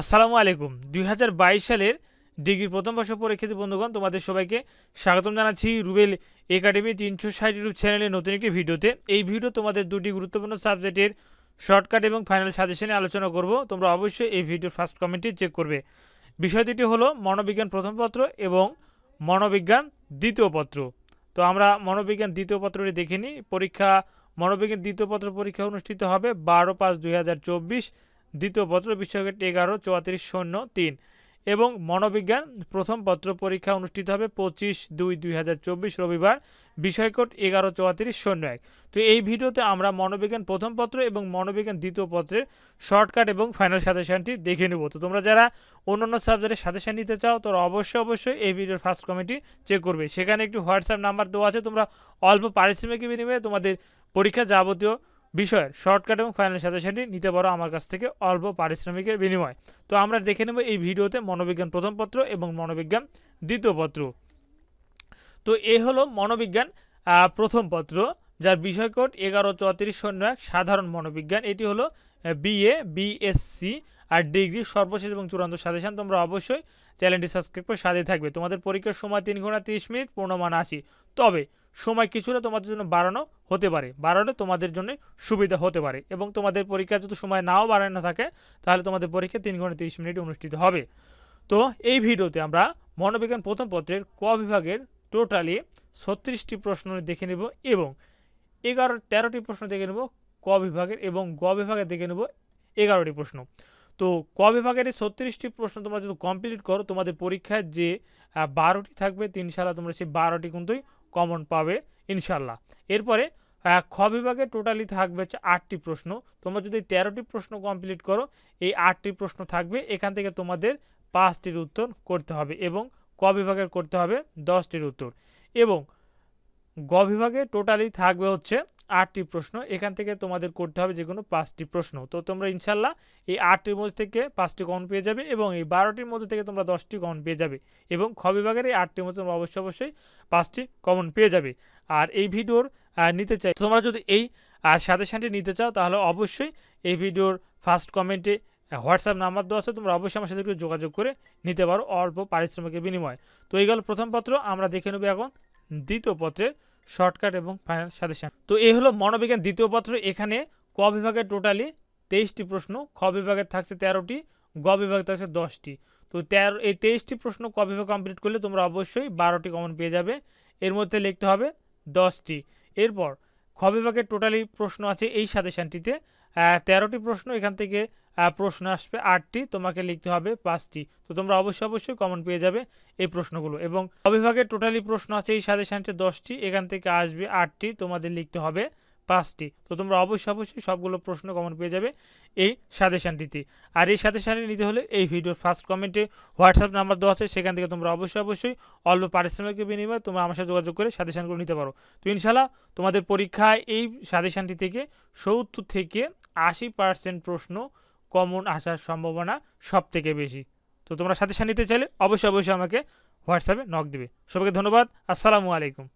আসসালামু আলাইকুম দুই সালের ডিগ্রির প্রথম বর্ষ পরীক্ষিত বন্ধুগণ তোমাদের সবাইকে স্বাগতম জানাচ্ছি রুবেল একাডেমি তিনশো ষাট ইউটিউব চ্যানেলে নতুন একটি ভিডিওতে এই ভিডিও তোমাদের দুটি গুরুত্বপূর্ণ সাবজেক্টের শর্টকাট এবং ফাইনাল সাজেশনে আলোচনা করব তোমরা অবশ্যই এই ভিডিওর ফার্স্ট কমেন্টটি চেক করবে বিষয় দুটি হলো মনোবিজ্ঞান প্রথম পত্র এবং মনোবিজ্ঞান দ্বিতীয় পত্র তো আমরা মনোবিজ্ঞান দ্বিতীয় পত্রটি দেখে নিই পরীক্ষা মনোবিজ্ঞান দ্বিতীয় পত্র পরীক্ষা অনুষ্ঠিত হবে বারো পাঁচ দুই দ্বিতীয় পত্র বিশ্বকেট এগারো চৌত্রিশ শূন্য তিন এবং মনোবিজ্ঞান প্রথম পত্র পরীক্ষা অনুষ্ঠিত হবে পঁচিশ দুই দুই রবিবার বিষয়কোট এগারো চৌত্রিশ শূন্য এক তো এই ভিডিওতে আমরা মনোবিজ্ঞান প্রথম পত্র এবং মনোবিজ্ঞান দ্বিতীয় পত্রের শর্টকাট এবং ফাইনাল সাজেশানটি দেখে নেব তো তোমরা যারা অন্যান্য সাবজেক্টের সাজেশান নিতে চাও তোরা অবশ্যই অবশ্যই এই ভিডিওর ফার্স্ট কমিটি চেক করবে সেখানে একটি হোয়াটসঅ্যাপ নাম্বার দেওয়া আছে তোমরা অল্প পারিশ্রমিক বিনিময়ে তোমাদের পরীক্ষা যাবতীয় বিষয়ের শর্টকাট এবং ফাইনাল সাজেশনটি নিতে পারো আমার কাছ থেকে অল্প পারিশ্রমিকের বিনিময় তো আমরা দেখে নেব এই ভিডিওতে মনোবিজ্ঞান প্রথম পত্র এবং মনোবিজ্ঞান দ্বিতীয় পত্র তো এ হলো মনোবিজ্ঞান প্রথম পত্র যার বিষয়কোট এগারো চৌত্রিশ শূন্য এক সাধারণ মনোবিজ্ঞান এটি হলো বিএ বিএসসি আর ডিগ্রি সর্বশেষ এবং চূড়ান্ত সাজেশন তোমরা অবশ্যই চ্যানেলটি সাবস্ক্রাইব করে সাথে থাকবে তোমাদের পরীক্ষার সময় তিন ঘন্টা তিরিশ মিনিট পূর্ণমান আসি তবে সময় কিছুটা তোমাদের জন্য বাড়ানো হতে পারে বাড়ানো তোমাদের জন্য সুবিধা হতে পারে এবং তোমাদের পরীক্ষা যদি সময় নাও বাড়ানো থাকে তাহলে তোমাদের পরীক্ষা তিন ঘন্টা তিরিশ মিনিট অনুষ্ঠিত হবে তো এই ভিডিওতে আমরা মনোবিজ্ঞান প্রথম পত্রের ক বিভাগের টোটালি ছত্রিশটি প্রশ্ন দেখে নেব এবং এগারো তেরোটি প্রশ্ন দেখে নেব ক বিভাগের এবং গ বিভাগের দেখে নেব এগারোটি প্রশ্ন তো ক বিভাগের এই ছত্রিশটি প্রশ্ন তোমরা যদি কমপ্লিট করো তোমাদের পরীক্ষায় যে বারোটি থাকবে তিন সালা তোমরা সেই বারোটি কিন্তুই কমন পাবে ইনশাল্লাহ এরপরে খ বিভাগে টোটালি থাকবে হচ্ছে আটটি প্রশ্ন তোমরা যদি তেরোটি প্রশ্ন কমপ্লিট করো এই আটটি প্রশ্ন থাকবে এখান থেকে তোমাদের পাঁচটির উত্তর করতে হবে এবং ক বিভাগের করতে হবে দশটির উত্তর এবং গ বিভাগে টোটালি থাকবে হচ্ছে আটটি প্রশ্ন এখান থেকে তোমাদের করতে হবে যে কোনো পাঁচটি প্রশ্ন তো তোমরা ইনশাল্লাহ এই আটটির মধ্যে থেকে পাঁচটি কমন পেয়ে যাবে এবং এই বারোটির মধ্যে থেকে তোমরা দশটি কমন পেয়ে যাবে এবং খ বিভাগের এই আটটির মধ্যে তোমরা অবশ্যই অবশ্যই পাঁচটি কমন পেয়ে যাবে আর এই ভিডিওর নিতে চাই তোমরা যদি এই সাজেশানটি নিতে চাও তাহলে অবশ্যই এই ভিডিওর ফার্স্ট কমেন্টে হোয়াটসঅ্যাপ নাম্বার দেওয়া আছে তোমরা অবশ্যই আমার সাথে একটু যোগাযোগ করে নিতে পারো অল্প পারিশ্রমিকের বিনিময়ে তো এই গেল প্রথম পত্র আমরা দেখে নেব এখন দ্বিতীয় পত্রের শর্টকাট এবং ফাইনাল সাজেশন তো এই হলো মনোবিজ্ঞান দ্বিতীয় পত্র এখানে ক বিভাগে টোটালি তেইশটি প্রশ্ন খ বিভাগে থাকছে তেরোটি গ বিভাগে থাকছে দশটি তো তেরো এই তেইশটি প্রশ্ন ক বিভাগ কমপ্লিট করলে তোমরা অবশ্যই বারোটি কমন পেয়ে যাবে এর মধ্যে লিখতে হবে দশটি এরপর খ বিভাগের টোটালি প্রশ্ন আছে এই সাজেশানটিতে তেরোটি প্রশ্ন এখান থেকে প্রশ্ন আসবে আটটি তোমাকে লিখতে হবে পাঁচটি তো তোমরা অবশ্যই অবশ্যই কমন পেয়ে যাবে এই প্রশ্নগুলো এবং অবিভাগের টোটালি প্রশ্ন আছে এই সাজেশানটি দশটি এখান থেকে আসবে আটটি তোমাদের লিখতে হবে পাঁচটি তো তোমরা অবশ্যই অবশ্যই সবগুলো প্রশ্ন কমন পেয়ে যাবে এই সাজেশানটিতে আর এই সাজেশানটি নিতে হলে এই ভিডিওর ফার্স্ট কমেন্টে হোয়াটসঅ্যাপ নাম্বার দেওয়া আছে সেখান থেকে তোমরা অবশ্যই অবশ্যই অল্প পারিশ্রমিকের বিনিময়ে তোমরা আমার সাথে যোগাযোগ করে সাজেশানগুলো নিতে পারো তো ইনশাল্লাহ তোমাদের পরীক্ষায় এই সাজেশানটি থেকে সত্তর থেকে আশি পার্সেন্ট প্রশ্ন কমন আসার সম্ভাবনা সব থেকে বেশি তো তোমরা সাজেশান নিতে চাইলে অবশ্যই অবশ্যই আমাকে হোয়াটসঅ্যাপে নক দেবে সবাইকে ধন্যবাদ আসসালামু আলাইকুম